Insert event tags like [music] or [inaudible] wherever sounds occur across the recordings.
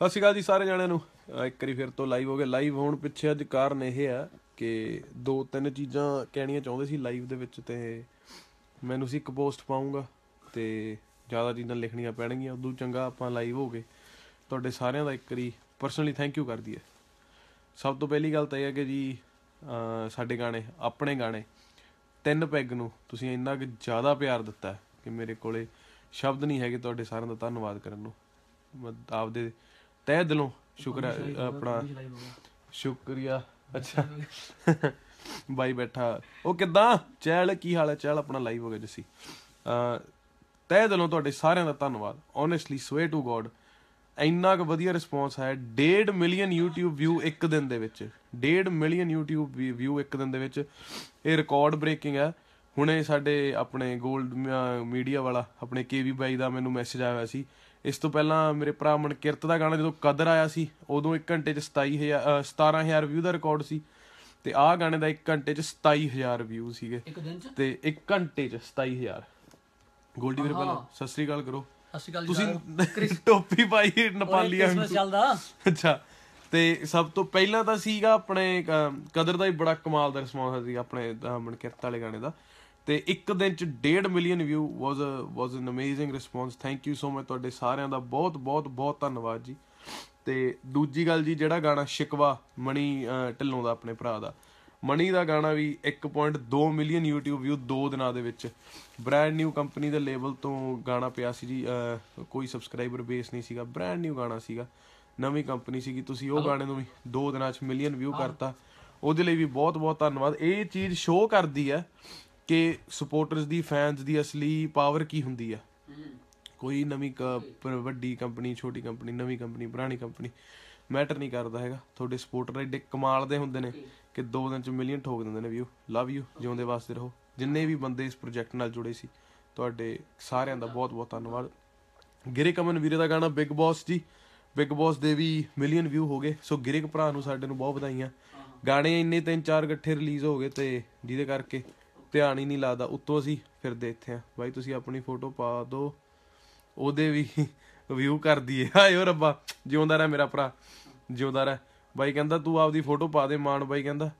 ਸਤਿ ਸ਼੍ਰੀ ਅਕਾਲ ਜੀ ਸਾਰੇ ਜਣਿਆਂ ਨੂੰ ਇੱਕ ਵਾਰੀ ਫਿਰ ਤੋਂ ਲਾਈਵ ਹੋ ਗਿਆ ਲਾਈਵ ਹੋਣ ਪਿੱਛੇ ਅੱਜ ਕਾਰਨ ਇਹ ਆ ਕਿ ਦੋ ਤਿੰਨ ਚੀਜ਼ਾਂ ਕਹਿਣੀਆਂ ਚਾਹੁੰਦੇ ਸੀ ਲਾਈਵ ਦੇ ਵਿੱਚ ਤੇ ਮੈਨੂੰ ਸੀ ਇੱਕ ਪੋਸਟ ਪਾਉਂਗਾ ਤੇ ਜ਼ਿਆਦਾ ਚੀਜ਼ਾਂ ਲਿਖਣੀਆਂ ਪੈਣਗੀਆਂ ਉਦੋਂ ਚੰਗਾ ਆਪਾਂ ਲਾਈਵ ਹੋ ਗਏ ਤੁਹਾਡੇ ਸਾਰਿਆਂ ਦਾ ਇੱਕ ਵਾਰੀ ਪਰਸਨਲੀ ਥੈਂਕ ਯੂ ਕਰਦੀ ਹੈ ਸਭ ਤੋਂ ਪਹਿਲੀ ਗੱਲ ਤਾਂ ਇਹ ਹੈ ਕਿ ਜੀ ਸਾਡੇ ਗਾਣੇ ਆਪਣੇ ਗਾਣੇ ਤਿੰਨ ਪੈਗ ਨੂੰ ਤੁਸੀਂ ਇੰਨਾ ਕਿ ਜ਼ਿਆਦਾ ਪਿਆਰ ਦਿੱਤਾ ਕਿ ਮੇਰੇ ਕੋਲੇ ਸ਼ਬਦ ਨਹੀਂ ਹੈਗੇ ਤੁਹਾਡੇ ਸਾਰਿਆਂ ਦਾ ਧੰਨਵਾਦ ਕਰਨ ਨੂੰ ਮੈਂ ਆਪਦੇ ਤਹਿ ਦਿਲੋਂ ਸ਼ੁਕਰ ਆਪਣਾ ਸ਼ੁਕਰੀਆ ਅੱਛਾ ਬਾਈ ਬੈਠਾ ਉਹ ਕਿਦਾਂ ਚੈਲ ਕੀ ਹਾਲ ਹੈ ਚੈਲ ਆਪਣਾ ਲਾਈਵ ਹੋ ਗਿਆ ਜਸੀ ਤਹਿ ਦਿਲੋਂ ਤੁਹਾਡੇ ਸਾਰਿਆਂ ਦਾ ਧੰਨਵਾਦ ਓਨੈਸਟਲੀ ਸਵੇ ਟੂ ਗੋਡ ਇੰਨਾ ਕੁ ਵਧੀਆ ਰਿਸਪੌਂਸ ਹੈ 1.5 ਮਿਲੀਅਨ YouTube ਵਿਊ ਇੱਕ ਦਿਨ ਦੇ ਵਿੱਚ 1.5 ਮਿਲੀਅਨ YouTube ਵਿਊ ਇੱਕ ਦਿਨ ਦੇ ਵਿੱਚ ਇਹ ਰਿਕਾਰਡ ਬ੍ਰੇਕਿੰਗ ਹੈ ਹੁਣੇ ਸਾਡੇ ਆਪਣੇ 골ਡ ਮੀਡੀਆ ਵਾਲਾ ਆਪਣੇ ਕੇਵੀ ਬਾਈ ਦਾ ਮੈਨੂੰ ਮੈਸੇਜ ਆਇਆ ਸੀ ਇਸ ਤੋਂ ਪਹਿਲਾਂ ਮੇਰੇ ਭਰਾ ਮਨਕਿਰਤ ਦਾ ਗਾਣਾ ਜਦੋਂ ਕਦਰ ਆਇਆ ਸੀ ਉਦੋਂ 1 ਘੰਟੇ 'ਚ 27000 17000 ਵਿਊ ਦਾ ਰਿਕਾਰਡ ਸੀ ਤੇ ਆਹ ਗਾਣੇ ਦਾ 1 ਘੰਟੇ 'ਚ 27000 ਵਿਊ ਸੀਗੇ ਤੇ 1 ਘੰਟੇ 'ਚ 27000 ਗੋਲਡੀ ਵੀਰ ਪਹਿਲਾਂ ਸਤਿ ਸ੍ਰੀ ਅਕਾਲ ਕਰੋ ਸਤਿ ਸ੍ਰੀ ਅਕਾਲ ਤੁਸੀਂ [laughs] ਟੋਪੀ ਪਾਈ ਨੇਪਾਲੀ ਆ ਚੱਲਦਾ ਅੱਛਾ ਤੇ ਸਭ ਤੋਂ ਪਹਿਲਾਂ ਤਾਂ ਸੀਗਾ ਆਪਣੇ ਕਦਰ ਦਾ ਹੀ ਬੜਾ ਕਮਾਲ ਦਾ ਰਿਸਪੌਂਸ ਸੀ ਆਪਣੇ ਮਨਕਿਰਤ ਵਾਲੇ ਗਾਣੇ ਦਾ ਤੇ ਇੱਕ ਦਿਨ ਚ 1.5 million view was a was an amazing response thank you so much ਤੁਹਾਡੇ ਸਾਰਿਆਂ ਦਾ ਬਹੁਤ ਬਹੁਤ ਬਹੁਤ ਧੰਨਵਾਦ ਜੀ ਤੇ ਦੂਜੀ ਗੱਲ ਜੀ ਜਿਹੜਾ ਗਾਣਾ ਸ਼ਿਕਵਾ ਮਣੀ ਢਿੱਲੋਂ ਦਾ ਆਪਣੇ ਭਰਾ ਦਾ ਮਣੀ ਦਾ ਗਾਣਾ ਵੀ 1.2 ਮਿਲੀਅਨ YouTube ਵਿਊ 2 ਦਿਨਾਂ ਦੇ ਵਿੱਚ ਬ੍ਰੈਂਡ ਨਿਊ ਕੰਪਨੀ ਦੇ ਲੇਬਲ ਤੋਂ ਗਾਣਾ ਪਿਆ ਸੀ ਜੀ ਕੋਈ ਸਬਸਕ੍ਰਾਈਬਰ ਬੇਸ ਨਹੀਂ ਸੀਗਾ ਬ੍ਰੈਂਡ ਨਿਊ ਗਾਣਾ ਸੀਗਾ ਨਵੀਂ ਕੰਪਨੀ ਸੀਗੀ ਤੁਸੀਂ ਉਹ ਗਾਣੇ ਨੂੰ ਵੀ 2 ਦਿਨਾਂ 'ਚ ਮਿਲੀਅਨ ਵਿਊ ਕਰਤਾ ਉਹਦੇ ਲਈ ਵੀ ਬਹੁਤ ਬਹੁਤ ਧੰਨਵਾਦ ਇਹ ਚੀਜ਼ ਸ਼ੋਅ ਕਰਦੀ ਹੈ ਕਿ ਸਪੋਰਟਰਸ ਦੀ ਫੈਨਸ ਦੀ ਅਸਲੀ ਪਾਵਰ ਕੀ ਹੁੰਦੀ ਆ ਕੋਈ ਨਵੀਂ ਵੱਡੀ ਕੰਪਨੀ ਛੋਟੀ ਕੰਪਨੀ ਨਵੀਂ ਕੰਪਨੀ ਪੁਰਾਣੀ ਕੰਪਨੀ ਮੈਟਰ ਨਹੀਂ ਕਰਦਾ ਹੈਗਾ ਤੁਹਾਡੇ ਸਪੋਰਟਰ ਐਡੇ ਕਮਾਲ ਦੇ ਹੁੰਦੇ ਨੇ ਕਿ ਦੋ ਦਿਨ ਚ ਮਿਲੀਅਨ ਠੋਕ ਦਿੰਦੇ ਨੇ ਵੀਓ ਲਵ ਯੂ ਜਿਉਂਦੇ ਵਾਸਤੇ ਰਹੋ ਜਿੰਨੇ ਵੀ ਬੰਦੇ ਇਸ ਪ੍ਰੋਜੈਕਟ ਨਾਲ ਜੁੜੇ ਸੀ ਤੁਹਾਡੇ ਸਾਰਿਆਂ ਦਾ ਬਹੁਤ ਬਹੁਤ ਧੰਨਵਾਦ ਗਿਰੇ ਕਮਨ ਵੀਰੇ ਦਾ ਗਾਣਾ Big Boss ji Big Boss ਦੇ ਵੀ ਮਿਲੀਅਨ ਵਿਊ ਹੋ ਗਏ ਸੋ ਗਿਰੇਕ ਭਰਾ ਨੂੰ ਸਾਡੇ ਨੂੰ ਬਹੁਤ ਵਧਾਈਆਂ ਗਾਣੇ ਇੰਨੇ ਤਿੰਨ ਚਾਰ ਇਕੱਠੇ ਰਿਲੀਜ਼ ਹੋ ਗਏ ਤੇ ਜਿਹਦੇ ਕਰਕੇ ਧਿਆਨ ਹੀ ਨਹੀਂ ਲੱਗਦਾ ਉੱਤੋਂ ਅਸੀਂ ਫਿਰਦੇ ਇੱਥੇ ਆ ਬਾਈ ਤੁਸੀਂ ਆਪਣੀ ਫੋਟੋ ਪਾ ਦਿਓ ਉਹਦੇ ਵੀ ਵਿਊ ਕਰ ਦਈਏ ਆਇਓ ਰੱਬਾ ਜਿਉਂਦਾ ਰਹਿ ਮੇਰਾ ਭਰਾ ਜਿਉਂਦਾ ਰਹਿ ਬਾਈ ਕਹਿੰਦਾ ਤੂੰ ਆਪਦੀ ਫੋਟੋ ਪਾ ਦੇ ਮਾਨ ਬਾਈ ਕਹਿੰਦਾ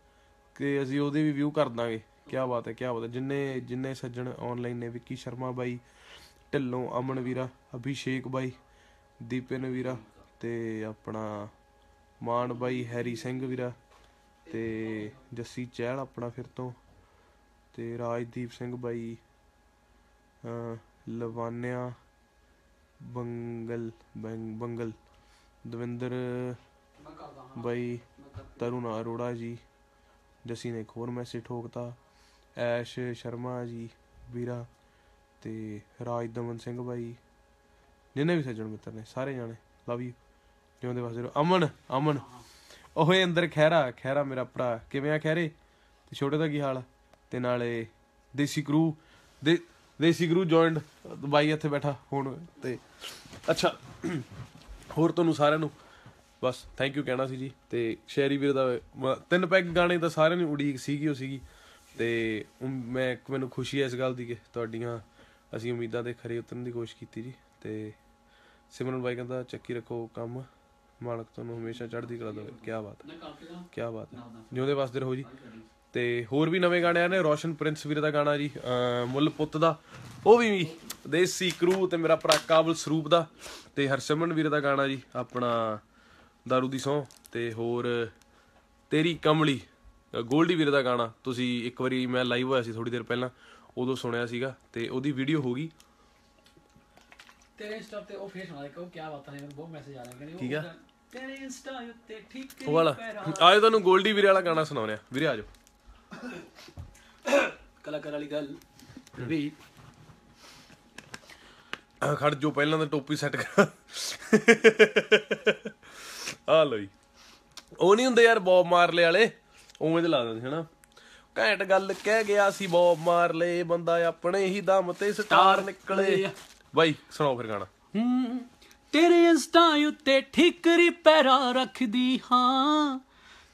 ਕਿ ਅਸੀਂ ਉਹਦੇ ਵੀ ਵਿਊ ਕਰ ਦਾਂਗੇ ਕੀ ਬਾਤ ਹੈ ਕੀ ਬਾਤ ਹੈ ਜਿੰਨੇ ਜਿੰਨੇ ਸੱਜਣ ਆਨਲਾਈਨ ਨੇ ਵਿੱਕੀ ਸ਼ਰਮਾ ਬਾਈ ਢਿੱਲੋਂ ਅਮਨ ਵੀਰਾ ਅਭਿਸ਼ੇਕ ਬਾਈ ਦੀਪਨ ਵੀਰਾ ਤੇ ਆਪਣਾ ਮਾਨ ਬਾਈ ਹੈਰੀ ਸਿੰਘ ਵੀਰਾ ਤੇ ਜੱਸੀ ਚਹਿਲ ਆਪਣਾ ਫਿਰ ਤੋਂ ਤੇ ਰਾਜਦੀਪ ਸਿੰਘ ਬਾਈ ਲਵਾਨਿਆ ਬੰਗਲ ਬੰਗਲ ਦਵਿੰਦਰ ਬਾਈ ਤਰੁਣ ਅਰੋੜਾ ਜੀ ਜਸੀ ਨੇ ਇੱਕ ਹੋਰ ਮੈਸੇਜ ਠੋਕਤਾ ਐਸ਼ ਸ਼ਰਮਾ ਜੀ ਵੀਰਾ ਤੇ ਰਾਜ ਸਿੰਘ ਬਾਈ ਜਿੰਨੇ ਵੀ ਸੱਜਣ ਮਿੱਤਰ ਨੇ ਸਾਰੇ ਜਾਣੇ ਲਵ ਯੂ ਜਿਉਂਦੇ ਵਸਦੇ ਰਹੋ ਅਮਨ ਅਮਨ ਓਏ ਅੰਦਰ ਖੈਰਾ ਖੈਰਾ ਮੇਰਾ ਭਰਾ ਕਿਵੇਂ ਆ ਖੈਰੇ ਤੇ ਛੋਟੇ ਦਾ ਕੀ ਹਾਲ ਆ ਤੇ ਨਾਲੇ ਦੇਸੀ ਕਰੂ ਦੇ ਦੇਸੀ ਗਰੂ ਜੁਆਇੰਡ ਬਾਈ ਇੱਥੇ ਬੈਠਾ ਹੁਣ ਤੇ ਅੱਛਾ ਹੋਰ ਤੁਹਾਨੂੰ ਸਾਰਿਆਂ ਨੂੰ ਬਸ ਥੈਂਕ ਯੂ ਕਹਿਣਾ ਸੀ ਜੀ ਤੇ ਸ਼ੈਰੀ ਵੀਰ ਦਾ ਤਿੰਨ ਪੈਗ ਗਾਣੇ ਤਾਂ ਸਾਰਿਆਂ ਨੂੰ ਉਡੀਕ ਸੀਗੀ ਉਹ ਸੀਗੀ ਤੇ ਮੈਂ ਮੈਨੂੰ ਖੁਸ਼ੀ ਹੈ ਇਸ ਗੱਲ ਦੀ ਕਿ ਤੁਹਾਡੀਆਂ ਅਸੀਂ ਉਮੀਦਾਂ ਦੇ ਖਰੇ ਉਤਰਨ ਦੀ ਕੋਸ਼ਿਸ਼ ਕੀਤੀ ਜੀ ਤੇ ਸਿਮਰਨ ਬਾਈ ਕਹਿੰਦਾ ਚੱਕੀ ਰੱਖੋ ਕੰਮ ਮਾਲਕ ਤੁਹਾਨੂੰ ਹਮੇਸ਼ਾ ਚੜ੍ਹਦੀ ਕਲਾ ਦੇਵੇ ਕੀ ਬਾਤ ਹੈ ਕੀ ਬਾਤ ਹੈ ਜਿਉਂਦੇ ਵਸਦੇ ਰਹੋ ਜੀ ਤੇ ਹੋਰ ਵੀ ਨਵੇਂ ਗਾਣੇ ਆ ਨੇ ਰੋਸ਼ਨ ਪ੍ਰਿੰਸ ਵੀਰ ਦਾ ਗਾਣਾ ਜੀ ਮੁੱਲ ਪੁੱਤ ਦਾ ਉਹ ਵੀ ਦੇਸੀ ਕਰੂ ਤੇ ਮੇਰਾ ਭਰਾ ਕਾਬਲ ਸਰੂਪ ਦਾ ਤੇ ਹਰਸ਼ਮਨ ਵੀਰ ਦਾ ਗਾਣਾ ਜੀ ਆਪਣਾ ਦਾਰੂ ਦੀ ਸੌ ਤੇ ਹੋਰ ਤੇਰੀ ਕਮਲੀ ਗੋਲਡੀ ਵੀਰ ਦਾ ਗਾਣਾ ਤੁਸੀਂ ਇੱਕ ਵਾਰੀ ਮੈਂ ਲਾਈਵ ਹੋਇਆ ਸੀ ਥੋੜੀ ਦੇਰ ਪਹਿਲਾਂ ਉਦੋਂ ਸੁਣਿਆ ਸੀਗਾ ਤੇ ਉਹਦੀ ਵੀਡੀਓ ਹੋ ਗਈ ਤੇਰੇ ਇੰਸਟਾ ਤੇ ਉਹ ਫੇਰ ਸੁਣਾ ਦੇ ਕਹੋ ਕੀ ਬਾਤਾਂ ਨੇ ਬਹੁਤ ਮੈਸੇਜ ਆ ਰਹੇ ਨੇ ਠੀਕ ਆ ਤੇਰੇ ਇੰਸਟਾ ਉੱਤੇ ਠੀਕ ਹੈ ਵਾਲਾ ਆਜੋ ਤੁਹਾਨੂੰ ਗੋਲਡੀ ਵੀਰੇ ਵਾਲਾ ਗਾਣਾ ਸੁਣਾਉਣਿਆ ਆ ਵੀਰੇ ਆਜੋ ਕਲਾਕਾਰ ਵਾਲੀ ਗੱਲ ਵੀ ਖੜ ਜੋ ਪਹਿਲਾਂ ਤਾਂ ਟੋਪੀ ਸੈੱਟ ਕਰ ਆ ਲਈ ਉਹ ਨਹੀਂ ਹੁੰਦੇ ਯਾਰ ਬੌਬ ਮਾਰਲੇ ਵਾਲੇ ਉਵੇਂ ਦੇ ਲਾ ਦਿੰਦੇ ਹਨਾ ਘੈਂਟ ਗੱਲ ਕਹਿ ਗਿਆ ਸੀ ਬੌਬ ਮਾਰਲੇ ਬੰਦਾ ਆਪਣੇ ਹੀ ਦਮ ਤੇ ਸਟਾਰ ਨਿਕਲੇ ਬਾਈ ਸੁਣਾਓ ਫਿਰ ਗਾਣਾ ਤੇਰੇ ਇੰਸਟਾ ਉੱਤੇ ਠਿਕਰੀ ਪੈਰਾ ਰੱਖਦੀ ਹਾਂ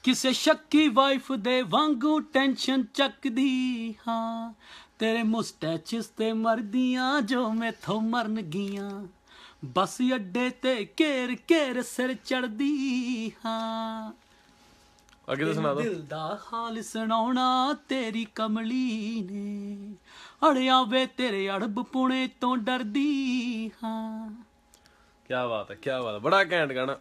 ਕਿਸੇ ਸ਼ੱਕੀ ਵਾਈਫ ਦੇ ਵਾਂਗੂ ਟੈਨਸ਼ਨ ਚੱਕਦੀ ਹਾਂ ਤੇਰੇ ਮੁਸਟੈਚਸ ਤੇ ਮਰਦੀਆਂ ਜੋ ਮੈਥੋਂ ਮਰਨ ਗਈਆਂ ਬਸ ਅੱਡੇ ਤੇ ਕੇਰ ਕੇਰ ਸਿਰ ਚੜਦੀ ਹਾਂ ਅੱਗੇ ਤਾਂ ਸੁਣਾ ਦੋ ਦਿਲ ਦਾ ਹਾਲ ਸੁਣਾਉਣਾ ਤੇਰੀ ਕਮਲੀ ਨੇ ਅੜਿਆ ਵੇ ਤੇਰੇ ਅੜਬ ਪੁਣੇ ਤੋਂ ਡਰਦੀ ਹਾਂ ਕੀ ਬਾਤ ਹੈ ਕੀ ਬਾਤ ਬੜਾ ਕੈਂਟ ਗਾਣਾ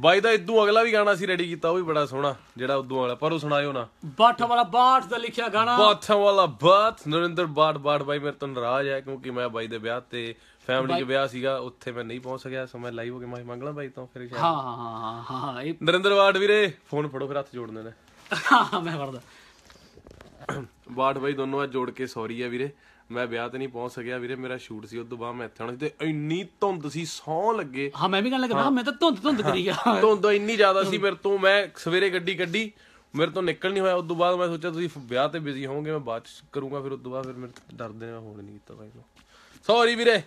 ਬਾਈ ਦਾ ਇਦੋਂ ਅਗਲਾ ਵੀ ਗਾਣਾ ਸੀ ਰੈਡੀ ਕੀਤਾ ਉਹ ਵੀ ਬੜਾ ਸੋਹਣਾ ਜਿਹੜਾ ਉਦੋਂ ਵਾਲਾ ਪਰ ਉਹ ਸੁਣਾਇਓ ਨਾ ਬਾਠ ਵਾਲਾ ਬਾਠ ਦਾ ਲਿਖਿਆ ਗਾਣਾ ਬਾਠ ਵਾਲਾ ਬਾਠ ਨਰਿੰਦਰ ਬਾਠ ਬਾਠ ਬਾਈ ਮੇਰੇ ਤੋਂ ਨਰਾਜ਼ ਹੈ ਕਿਉਂਕਿ ਮੈਂ ਬਾਈ ਦੇ ਵਿਆਹ ਤੇ ਫੈਮਿਲੀ ਦੇ ਵਿਆਹ ਸੀਗਾ ਉੱਥੇ ਮੈਂ ਨਹੀਂ ਪਹੁੰਚ ਸਕਿਆ ਸਮਾਂ ਲਾਈਵ ਹੋ ਕੇ ਮੈਂ ਮੰਗਣਾ ਬਾਈ ਤੋਂ ਫਿਰ ਸ਼ਾਇਦ ਹਾਂ ਹਾਂ ਹਾਂ ਹਾਂ ਨਰਿੰਦਰ ਬਾਠ ਵੀਰੇ ਫੋਨ ਫੜੋ ਫਿਰ ਹੱਥ ਜੋੜਨੇ ਨੇ ਹਾਂ ਮੈਂ ਫੜਦਾ ਬਾਠ ਬਾਈ ਦੋਨੋਂ ਆ ਜੋੜ ਕੇ ਸੌਰੀ ਆ ਵੀਰੇ ਮੈਂ ਵਿਆਹ ਤੇ ਨਹੀਂ ਪਹੁੰਚ ਸਕਿਆ ਵੀਰੇ ਮੇਰਾ ਸ਼ੂਟ ਸੀ ਉਸ ਤੋਂ ਬਾਅਦ ਮੈਂ ਇੱਥੇ ਆਉਣਾ ਸੀ ਤੇ ਇੰਨੀ ਧੁੰਦ ਸੀ ਸੌ ਲੱਗੇ ਹਾਂ ਮੈਂ ਵੀ ਕਹਿਣ ਲੱਗਾ ਮੈਂ ਤਾਂ ਧੁੰਦ ਧੁੰਦ ਕਰੀ ਗਿਆ [laughs] ਧੁੰਦ ਇੰਨੀ ਜ਼ਿਆਦਾ ਸੀ ਮੇਰੇ ਤੋਂ ਮੈਂ ਸਵੇਰੇ ਗੱਡੀ ਕੱਢੀ ਮੇਰੇ ਤੋਂ ਨਿਕਲ ਨਹੀਂ ਹੋਇਆ ਉਸ ਤੋਂ ਬਾਅਦ ਮੈਂ ਸੋਚਿਆ ਤੁਸੀਂ ਵਿਆਹ ਤੇ ਬਿਜ਼ੀ ਹੋਵੋਗੇ ਮੈਂ ਬਾਅਦ ਚ ਕਰੂੰਗਾ ਫਿਰ ਉਸ ਤੋਂ ਬਾਅਦ ਫਿਰ ਮੇਰੇ ਤੋਂ ਡਰਦੇ ਨੇ ਮੈਂ ਹੋਣ ਨਹੀਂ ਕੀਤਾ ਭਾਈ ਨੂੰ ਸੌਰੀ ਵੀਰੇ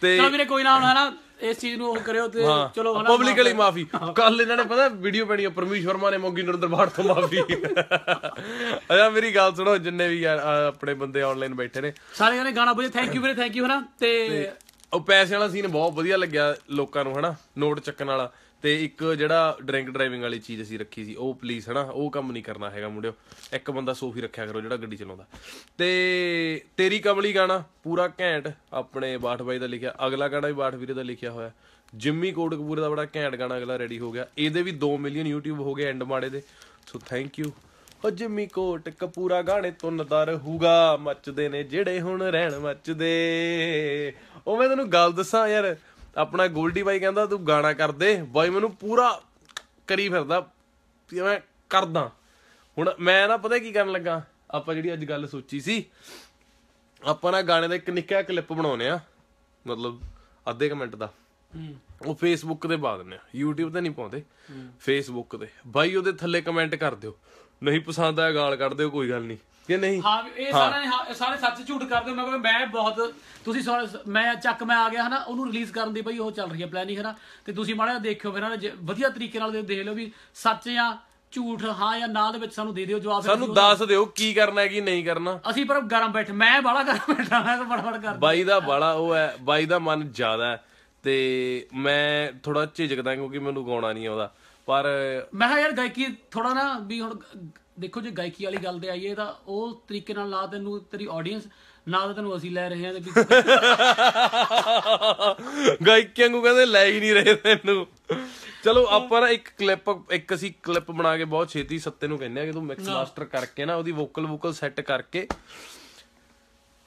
ਤੇ ਚਲੋ ਵੀਰੇ ਕੋਈ ਨਾ ਹੁਣ ਹੈ ਨਾ ਇਸ ਚੀਜ਼ ਨੂੰ ਉਹ ਕਰਿਓ ਤੇ ਚਲੋ ਹਣਾ ਪਬਲਿਕਲੀ ਮਾਫੀ ਕੱਲ ਇਹਨਾਂ ਨੇ ਪਤਾ ਵੀਡੀਓ ਪੈਣੀ ਆ ਪਰਮੇਸ਼ ਵਰਮਾ ਨੇ ਮੋਗੀ ਨਰਿੰਦਰ ਬਾੜ ਤੋਂ ਮਾਫੀ ਅਜਾ ਮੇਰੀ ਗੱਲ ਸੁਣੋ ਜਿੰਨੇ ਵੀ ਆਪਣੇ ਬੰਦੇ ਆਨਲਾਈਨ ਬੈਠੇ ਨੇ ਸਾਰੇ ਜਣੇ ਗਾਣਾ ਬੁਝੇ ਥੈਂਕ ਯੂ ਵੀਰੇ ਥੈਂਕ ਯੂ ਹਣਾ ਤੇ ਉਹ ਪੈਸੇ ਵਾਲਾ ਸੀਨ ਬਹੁਤ ਵਧੀਆ ਲੱਗਿਆ ਲੋਕਾਂ ਨੂੰ ਹਣਾ ਨੋਟ ਚੱਕਣ ਵਾਲਾ ਤੇ ਇੱਕ ਜਿਹੜਾ ਡਰਿੰਕ ਡਰਾਈਵਿੰਗ ਵਾਲੀ ਚੀਜ਼ ਅਸੀਂ ਰੱਖੀ ਸੀ ਉਹ ਪਲੀਜ਼ ਹਨਾ ਉਹ ਕੰਮ ਨਹੀਂ ਕਰਨਾ ਹੈਗਾ ਮੁੰਡਿਓ ਇੱਕ ਬੰਦਾ ਸੋਫੀ ਰੱਖਿਆ ਕਰੋ ਜਿਹੜਾ ਗੱਡੀ ਚਲਾਉਂਦਾ ਤੇ ਤੇਰੀ ਕਮਲੀ ਗਾਣਾ ਪੂਰਾ ਘੈਂਟ ਆਪਣੇ ਬਾਠ ਬਾਈ ਦਾ ਲਿਖਿਆ ਅਗਲਾ ਗਾਣਾ ਵੀ ਬਾਠ ਵੀਰੇ ਦਾ ਲਿਖਿਆ ਹੋਇਆ ਜਿੰਮੀ ਕੋਟਕਪੂਰੇ ਦਾ ਬੜਾ ਘੈਂਟ ਗਾਣਾ ਅਗਲਾ ਰੈਡੀ ਹੋ ਗਿਆ ਇਹਦੇ ਵੀ 2 ਮਿਲੀਅਨ YouTube ਹੋ ਗਏ ਐਂਡ ਮਾੜੇ ਦੇ ਸੋ ਥੈਂਕ ਯੂ ਹੋ ਜਿੰਮੀ ਕੋਟ ਕਪੂਰਾ ਗਾਣੇ ਤੁੰਨਦਾ ਹੋਊਗਾ ਮੱਚਦੇ ਨੇ ਜਿਹੜੇ ਹੁਣ ਰਹਿਣ ਮੱਚਦੇ ਉਹ ਮੈਂ ਤੈਨੂੰ ਗੱਲ ਦੱਸਾਂ ਯਾਰ ਆਪਣਾ ਗੋਲਡੀ ਬਾਈ ਕਹਿੰਦਾ ਤੂੰ ਗਾਣਾ ਕਰ ਦੇ ਬਾਈ ਮੈਨੂੰ ਪੂਰਾ ਕਰੀ ਫਿਰਦਾ ਮੈਂ ਕਰਦਾ ਹੁਣ ਮੈਂ ਨਾ ਪਤਾ ਕੀ ਕਰਨ ਲੱਗਾ ਆਪਾਂ ਜਿਹੜੀ ਅੱਜ ਗੱਲ ਸੋਚੀ ਸੀ ਆਪਾਂ ਨਾ ਗਾਣੇ ਦਾ ਇੱਕ ਨਿੱਕਾ ਕਲਿੱਪ ਬਣਾਉਨੇ ਆ ਮਤਲਬ ਅੱਧੇ ਮਿੰਟ ਦਾ ਉਹ ਫੇਸਬੁੱਕ ਤੇ ਪਾ ਦਿੰਨੇ ਆ YouTube ਤੇ ਨਹੀਂ ਪਾਉਂਦੇ ਫੇਸਬੁੱਕ ਤੇ ਬਾਈ ਉਹਦੇ ਥੱਲੇ ਕਮੈਂਟ ਕਰ ਦਿਓ ਨਹੀਂ ਪਸੰਦ ਆਇਆ ਗਾਲ ਕੱਢ ਦਿਓ ਕੋਈ ਗੱਲ ਨਹੀਂ ਕਿ ਨਹੀਂ ਹਾਂ ਇਹ ਸਾਰਾ ਨੇ ਸਾਰੇ ਸੱਚ ਝੂਠ ਕਰਦੇ ਮੈਂ ਕਹਿੰਦਾ ਮੈਂ ਬਹੁਤ ਤੁਸੀਂ ਮੈਂ ਚੱਕ ਮੈਂ ਆ ਗਿਆ ਹਨਾ ਉਹਨੂੰ ਰਿਲੀਜ਼ ਕਰਨ ਦੀ ਬਈ ਉਹ ਚੱਲ ਰਹੀ ਹੈ ਪਲੈਨਿੰਗ ਹਨਾ ਤੇ ਤੁਸੀਂ ਮਾੜਾ ਦੇਖਿਓ ਫਿਰ ਹਨਾ ਵਧੀਆ ਤਰੀਕੇ ਨਾਲ ਦੇਖ ਲਓ ਵੀ ਸੱਚ ਆ ਝੂਠ ਹਾਂ ਜਾਂ ਨਾ ਦੇ ਵਿੱਚ ਸਾਨੂੰ ਦੇ ਦਿਓ ਜਵਾਬ ਸਾਨੂੰ ਦੱਸ ਦਿਓ ਕੀ ਕਰਨਾ ਹੈ ਕੀ ਨਹੀਂ ਕਰਨਾ ਅਸੀਂ ਪਰ ਗਰਮ ਬੈਠ ਮੈਂ ਬਾਲਾ ਗਰਮ ਬੈਠਾ ਮੈਂ ਤਾਂ ਬੜਬੜ ਕਰਦਾ ਬਾਈ ਦਾ ਬਾਲਾ ਉਹ ਹੈ ਬਾਈ ਦਾ ਮਨ ਜ਼ਿਆਦਾ ਹੈ ਤੇ ਮੈਂ ਥੋੜਾ ਝਿਜਕਦਾ ਕਿਉਂਕਿ ਮੈਨੂੰ ਗਾਉਣਾ ਨਹੀਂ ਆਉਂਦਾ ਪਰ ਮੈਂ ਹਾਂ ਯਾਰ ਗਾਇਕੀ ਥੋੜਾ ਨਾ ਵੀ ਹੁਣ ਦੇਖੋ ਜੇ ਗਾਇਕੀ ਵਾਲੀ ਗੱਲ ਤੇ ਆਈਏ ਤਾਂ ਉਹ ਤਰੀਕੇ ਨਾਲ ਨਾ ਤੈਨੂੰ ਤੇਰੀ ਆਡੀਅנס ਨਾ ਤਾਂ ਤੈਨੂੰ ਅਸੀਂ ਲੈ ਰਹੇ ਹਾਂ ਤੇ [laughs] ਗਾਇਕਿਆਂ ਨੂੰ ਕਹਿੰਦੇ ਲੈ ਹੀ ਨਹੀਂ ਰਹੇ ਤੈਨੂੰ ਚਲੋ ਆਪਾਂ ਇੱਕ ਕਲਿੱਪ ਇੱਕ ਅਸੀਂ ਕਲਿੱਪ ਬਣਾ ਕੇ ਬਹੁਤ ਛੇਤੀ ਸੱਤੇ ਨੂੰ ਕਹਿੰਦੇ ਆ ਕਿ ਤੂੰ ਮਿਕਸ ਮਾਸਟਰ ਕਰਕੇ ਨਾ ਉਹਦੀ ਵੋਕਲ ਵੋਕਲ ਸੈੱਟ ਕਰਕੇ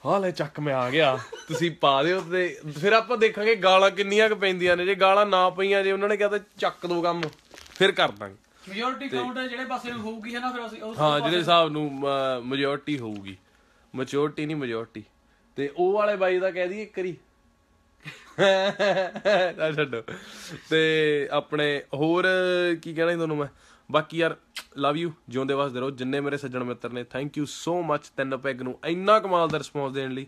ਹਾਲੇ ਚੱਕ ਮੈਂ ਆ ਗਿਆ ਤੁਸੀਂ ਪਾ ਦਿਓ ਤੇ ਫਿਰ ਆਪਾਂ ਦੇਖਾਂਗੇ ਗਾਲਾਂ ਕਿੰਨੀਆਂ ਕ ਪੈਂਦੀਆਂ ਨੇ ਜੇ ਗਾਲਾਂ ਨਾ ਪਈਆਂ ਜੇ ਉਹਨਾਂ ਨੇ ਕਿਹਾ ਤਾਂ ਚੱਕ ਦੋ ਕੰਮ ਫਿਰ ਕਰ ਦਾਂਗੇ ਮੈਜੋਰਟੀ ਕਾਊਂਟ ਹੈ ਜਿਹੜੇ ਪਾਸੇ ਨੂੰ ਹੋਊਗੀ ਹੈ ਨਾ ਫਿਰ ਅਸੀਂ ਹਾਂ ਜਿਹੜੇ ਹਿਸਾਬ ਨੂੰ ਮੈਜੋਰਟੀ ਹੋਊਗੀ ਮੈਚੋਰਟੀ ਨਹੀਂ ਮੈਜੋਰਟੀ ਤੇ ਉਹ ਵਾਲੇ ਬਾਈ ਦਾ ਕਹਿ ਦਈਏ ਕਰੀ ਨਾ ਛੱਡੋ ਤੇ ਆਪਣੇ ਹੋਰ ਕੀ ਕਹਿਣਾ ਤੁਹਾਨੂੰ ਮੈਂ ਬਾਕੀ ਯਾਰ ਲਵ ਯੂ ਜਿਉਂਦੇ ਵਾਸਤੇ ਰਹੋ ਜਿੰਨੇ ਮੇਰੇ ਸੱਜਣ ਮਿੱਤਰ ਨੇ ਥੈਂਕ ਯੂ ਸੋ ਮੱਚ ਤਿੰਨ ਪੈਗ ਨੂੰ ਇੰਨਾ ਕਮਾਲ ਦਾ ਰਿਸਪੌਂਸ ਦੇਣ ਲਈ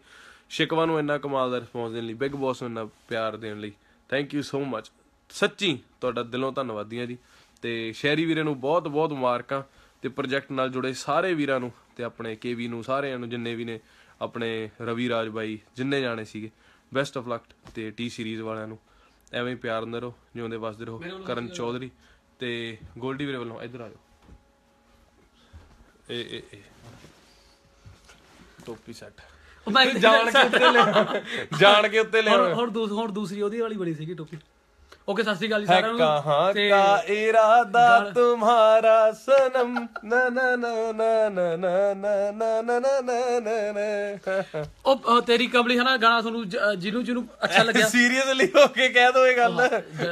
ਸ਼ਿਕਵਾ ਨੂੰ ਇੰਨਾ ਕਮਾਲ ਦਾ ਰਿਸਪੌਂਸ ਦੇਣ ਲਈ ਬਿਗ ਬੌਸ ਨੂੰ ਇੰਨਾ ਪਿਆਰ ਦੇਣ ਲਈ ਥੈਂਕ ਯੂ ਸੋ ਮੱਚ ਸੱਚੀ ਤੁਹਾਡਾ ਦਿਲੋਂ ਧੰਨਵਾਦੀਆਂ ਜੀ ਤੇ ਸ਼ਹਿਰੀ ਵੀਰਾਂ ਨੂੰ ਬਹੁਤ ਬਹੁਤ ਮੁਬਾਰਕਾਂ ਤੇ ਪ੍ਰੋਜੈਕਟ ਨਾਲ ਜੁੜੇ ਸਾਰੇ ਵੀਰਾਂ ਨੂੰ ਤੇ ਆਪਣੇ ਕੇਵੀ ਨੂੰ ਸਾਰਿਆਂ ਨੂੰ ਜਿੰਨੇ ਵੀ ਨੇ ਆਪਣੇ ਰਵੀ ਰਾਜ ਬਾਈ ਜਿੰਨੇ ਜਾਣੇ ਸੀਗੇ ਬੈਸਟ ਆਫ ਲੱਕ ਤੇ ਟੀ ਸੀਰੀਜ਼ ਵਾਲਿਆਂ ਨੂੰ ਐਵੇਂ ਪਿਆਰ ਨਾਲ ਰਹੋ ਜਿਉਂਦੇ ਵਸਦੇ ਰਹੋ ਕਰਨ ਚੌਧਰੀ ਤੇ ਗੋਲਡੀ ਵੀਰੇ ਵੱਲੋਂ ਇੱਧਰ ਆ ਜਾਓ ਏ ਏ ਏ ਟੋਪੀ ਸੈੱਟ ਜਾਣ ਕੇ ਉੱਤੇ ਲੈ [laughs] ਜਾਣ ਕੇ ਉੱਤੇ ਲੈ ਹੁਣ ਹੁਣ ਦੂਸਰੀ ਉਹਦੀ ਵਾਲੀ ਬੜੀ ਸੀਗੀ ਟੋਪੀ ਓਕੇ ਸਤਿ ਸ਼੍ਰੀ ਅਕਾਲ ਸਾਰਿਆਂ ਨੂੰ ਕਹਾਂ ਕਾ ਇਰਾਦਾ ਤੁਹਾਰਾ ਸਨਮ ਨਾ ਨਾ ਨਾ ਨਾ ਨਾ ਨਾ ਨਾ ਨਾ ਨਾ ਨਾ ਨਾ ਉਹ ਤੇਰੀ ਕਬਲੀ ਹਨਾ ਗਾਣਾ ਤੁਹਾਨੂੰ ਜਿਹਨੂੰ ਜਿਹਨੂੰ ਅੱਛਾ ਲੱਗਿਆ ਸੀਰੀਅਸਲੀ ਹੋ ਕੇ ਕਹਿ ਦੋ ਇਹ ਗੱਲ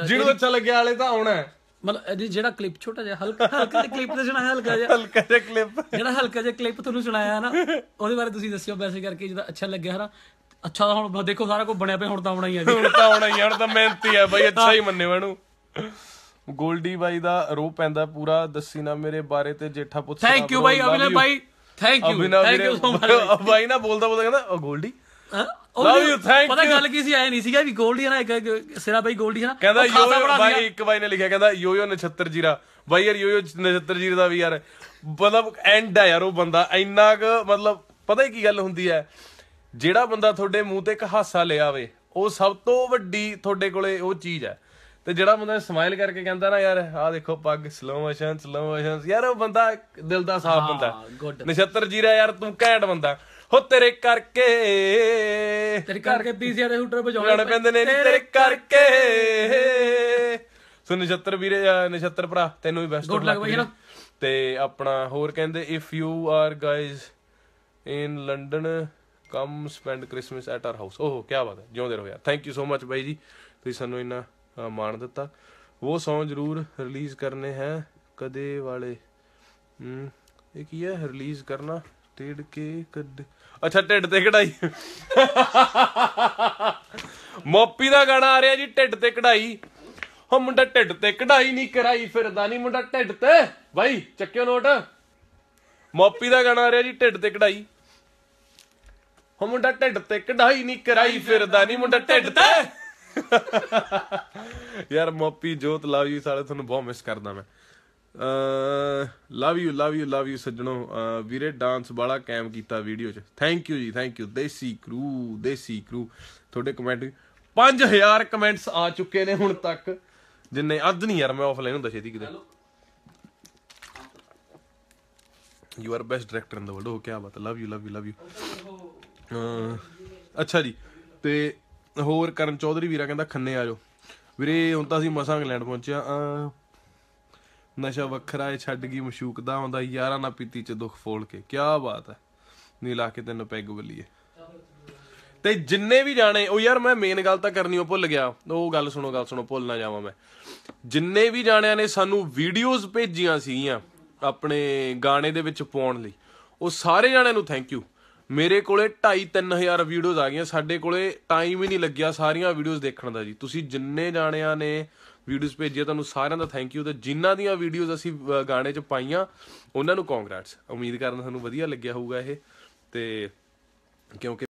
ਜਿਹਨੂੰ ਅੱਛਾ ਲੱਗਿਆ ਵਾਲੇ ਤਾਂ ਆਉਣਾ ਮਤਲਬ ਜਿਹੜਾ ਕਲਿੱਪ ਛੋਟਾ ਜਿਹਾ ਹਲਕਾ ਹਲਕਾ ਜਿਹਾ ਕਲਿੱਪ ਤੇ ਸੁਣਾਇਆ ਹਲਕਾ ਜਿਹਾ ਹਲਕਾ ਜਿਹਾ ਕਲਿੱਪ ਜਿਹੜਾ ਹਲਕਾ ਜਿਹਾ ਕਲਿੱਪ ਤੁਹਾਨੂੰ ਸੁਣਾਇਆ ਨਾ ਉਹਦੇ ਬਾਰੇ ਤੁਸੀਂ ਦੱਸਿਓ ਵੈਸੇ ਕਰਕੇ ਜਿਹਦਾ ਅੱਛਾ ਲੱਗਿਆ ਹਨਾ ਅੱਛਾ ਹੁਣ ਦੇਖੋ ਸਾਰਾ ਕੁਝ ਬਣਿਆ ਪਿਆ ਹੁਣ ਤਾਂ ਆਉਣਾ ਹੀ ਜੀ ਹੁਣ ਤਾਂ ਆਉਣਾ ਹੀ ਹੁਣ ਤਾਂ ਮਿਹਨਤੀ ਆ ਬਾਈ ਅੱਛਾ ਹੀ ਮੰਨੇ ਇਹਨੂੰ ਗੋਲਡੀ ਬਾਈ ਦਾ ਰੋ ਪੈਂਦਾ ਪੂਰਾ ਦੱਸੀ ਨਾ ਮੇਰੇ ਬਾਰੇ ਤੇ ਜੇਠਾ ਪੁੱਤ ਥੈਂਕ ਯੂ ਬਾਈ ਅਭਿਨਵ ਬਾਈ thank you thank you so much ਬਾਈ ਨਾ ਬੋਲਦਾ ਬੋਲਦਾ ਕਹਿੰਦਾ ਉਹ Goldie love you thank you ਪਤਾ ਗੱਲ ਕੀ ਸੀ ਐ ਨਹੀਂ ਸੀਗਾ ਵੀ ਗੋਲਡੀ ਨਾ ਇੱਕ ਸਿਰਾ ਬਾਈ ਗੋਲਡੀ ਨਾ ਕਹਿੰਦਾ ਯੋ ਬਾਈ ਇੱਕ ਬਾਈ ਨੇ ਲਿਖਿਆ ਕਹਿੰਦਾ ਯੋ ਯੋ 76 ਜੀਰਾ ਬਾਈ ਯਾਰ ਯੋ ਯੋ 76 ਜੀਰਾ ਦਾ ਵੀ ਯਾਰ ਮਤਲਬ ਐਂਡ ਆ ਯਾਰ ਉਹ ਬੰਦਾ ਇੰਨਾ ਕੁ ਮਤਲਬ ਪਤਾ ਹੀ ਕੀ ਗੱਲ ਹੁੰਦੀ ਹੈ ਜਿਹੜਾ ਬੰਦਾ ਤੁਹਾਡੇ ਮੂੰਹ ਤੇ ਇੱਕ ਹਾਸਾ ਲੈ ਆਵੇ ਉਹ ਸਭ ਤੋਂ ਵੱਡੀ ਤੁਹਾਡੇ ਕੋਲੇ ਉਹ ਚੀਜ਼ ਹੈ ਤੇ ਜਿਹੜਾ ਬੰਦਾ ਸਮਾਈਲ ਕਰਕੇ ਕਹਿੰਦਾ ਨਾ ਯਾਰ ਆਹ ਦੇਖੋ ਪੱਗ ਸਲੋ ਮੋਸ਼ਨ ਸਲੋ ਮੋਸ਼ਨ ਯਾਰ ਉਹ ਬੰਦਾ ਦਿਲ ਦਾ ਸਾਫ ਬੰਦਾ ਨਛੱਤਰ ਜੀਰਾ ਯਾਰ ਤੂੰ ਘੈਂਟ ਬੰਦਾ ਹੋ ਤੇਰੇ ਕਰਕੇ ਤੇਰੇ ਕਰਕੇ ਪੀਸੀਆਰ ਦੇ ਹੂਟਰ ਵਜਾਉਣੇ ਪੈਂਦੇ ਨੇ ਤੇਰੇ ਕਰਕੇ ਸੋ ਨਛੱਤਰ ਵੀਰੇ ਨਛੱਤਰ ਭਰਾ ਤੈਨੂੰ ਵੀ ਬੈਸਟ ਲੱਗ ਬਈ ਨਾ ਤੇ ਆਪਣਾ ਹੋਰ ਕਹਿੰਦੇ if you are guys in London come spend Christmas at our house ਓਹ ਕੀ ਬਾਤ ਹੈ ਜਿਉਂਦੇ ਰਹੋ ਯਾਰ ਥੈਂਕ ਯੂ ਸੋ ਮੱਚ ਬਾਈ ਜੀ ਤੁਸੀਂ ਸਾਨੂੰ ਇੰਨਾ ਮਾਣ ਦਿੱਤਾ ਉਹ Song ਜ਼ਰੂਰ ਰਿਲੀਜ਼ ਕਰਨੇ ਹੈ ਕਦੇ ਵਾਲੇ ਹੂੰ ਇਹ ਕੀ ਹੈ ਰਿਲੀਜ਼ ਕਰਨਾ ਟੇਡ ਕੇ ਕੱਢ ਅੱਛਾ ਢਿੱਡ ਤੇ ਕਢਾਈ ਮੋਪੀ ਦਾ ਗਾਣਾ ਆ ਰਿਹਾ ਜੀ ਢਿੱਡ ਤੇ ਕਢਾਈ ਹੋ ਮੁੰਡਾ ਢਿੱਡ ਤੇ ਕਢਾਈ ਨਹੀਂ ਕਰਾਈ ਫਿਰਦਾ ਨਹੀਂ ਮੁੰਡਾ ਢਿੱਡ ਤੇ ਬਾਈ ਚੱਕਿਓ ਨੋਟ ਮੋਪੀ ਦਾ ਗਾਣਾ ਆ ਰਿਹਾ ਜੀ ਢਿੱਡ ਤੇ ਕਢਾਈ ਹੋ ਮੁੰਡਾ ਢਿੱਡ ਤੇ ਕਢਾਈ ਨਹੀਂ ਕਰਾਈ ਫਿਰਦਾ ਨਹੀਂ ਮੁੰਡਾ ਢਿੱਡ ਤੇ ਯਾਰ ਮੋਪੀ ਜੋਤ ਲਵ ਯੂ ਸਾਰੇ ਤੁਹਾਨੂੰ ਬਹੁਤ ਮਿਸ ਕਰਦਾ ਮੈਂ love you love you love you ਸੱਜਣੋ ਵੀਰੇ ਡਾਂਸ ਵਾਲਾ ਕੈਮ ਕੀਤਾ ਵੀਡੀਓ 'ਚ thank you ji thank you Desi Crew Desi ਕਰੂ ਤੁਹਾਡੇ ਕਮੈਂਟ 5000 ਕਮੈਂਟਸ ਆ ਚੁੱਕੇ ਨੇ ਹੁਣ ਤੱਕ ਜਿੰਨੇ ਅੱਧ ਨਹੀਂ ਯਾਰ ਮੈਂ ਆਫਲਾਈਨ ਹੁੰਦਾ ਛੇਤੀ ਕਿਤੇ you are best director in the world ਹੋ ਕੀ ਬਾਤ love you love you love you ਅੱਛਾ ਜੀ ਤੇ ਹੋਰ ਕਰਨ ਚੌਧਰੀ ਵੀਰਾ ਕਹਿੰਦਾ ਖੰਨੇ ਆਜੋ ਵੀਰੇ ਹੁਣ ਤਾਂ ਅਸੀਂ ਮਸਾਂ ਇੰਗਲੈਂਡ ਪਹੁੰਚਿਆ ਨਸ਼ਾ ਵੱਖਰਾ ਏ ਛੱਡ ਗਈ ਮਸ਼ੂਕ ਦਾ ਆਉਂਦਾ ਯਾਰਾਂ ਨਾ ਪੀਤੀ ਚ ਦੁੱਖ ਫੋਲ ਕੇ ਕੀ ਬਾਤ ਹੈ ਨੀਲਾ ਕੇ ਤੈਨੂੰ ਪੈਗ ਬਲੀਏ ਤੇ ਜਿੰਨੇ ਵੀ ਜਾਣੇ ਉਹ ਯਾਰ ਮੈਂ ਮੇਨ ਗੱਲ ਤਾਂ ਕਰਨੀ ਉਹ ਭੁੱਲ ਗਿਆ ਉਹ ਗੱਲ ਸੁਣੋ ਗੱਲ ਸੁਣੋ ਭੁੱਲ ਨਾ ਜਾਵਾਂ ਮੈਂ ਜਿੰਨੇ ਵੀ ਜਾਣਿਆਂ ਨੇ ਸਾਨੂੰ ਵੀਡੀਓਜ਼ ਭੇਜੀਆਂ ਸੀਗੀਆਂ ਆਪਣੇ ਗਾਣੇ ਦੇ ਵਿੱਚ ਪਾਉਣ ਲਈ ਉਹ ਸਾਰੇ ਜਾਣਿਆਂ ਨੂੰ ਥੈਂਕ ਯੂ ਮੇਰੇ ਕੋਲੇ 2.5 3000 ਵੀਡੀਓਜ਼ ਆ ਗਈਆਂ ਸਾਡੇ ਕੋਲੇ ਟਾਈਮ ਹੀ ਨਹੀਂ ਲੱਗਿਆ ਸਾਰੀਆਂ ਵੀਡੀਓਜ਼ ਦੇਖਣ ਦਾ ਜੀ ਤੁਸੀਂ ਜਿੰਨੇ ਜਾਣਿਆਂ ਨੇ ਵੀਡੀਓਜ਼ ਭੇਜੀਆਂ ਤੁਹਾਨੂੰ ਸਾਰਿਆਂ ਦਾ ਥੈਂਕ ਯੂ ਤੇ ਜਿਨ੍ਹਾਂ ਦੀਆਂ ਵੀਡੀਓਜ਼ ਅਸੀਂ ਗਾਣੇ 'ਚ ਪਾਈਆਂ ਉਹਨਾਂ ਨੂੰ ਕੰਗ੍ਰੈਟਸ ਉਮੀਦ ਕਰਦਾ ਤੁਹਾਨੂੰ ਵਧੀਆ ਲੱਗਿਆ ਹੋਊਗਾ ਇਹ ਤੇ ਕਿਉਂਕਿ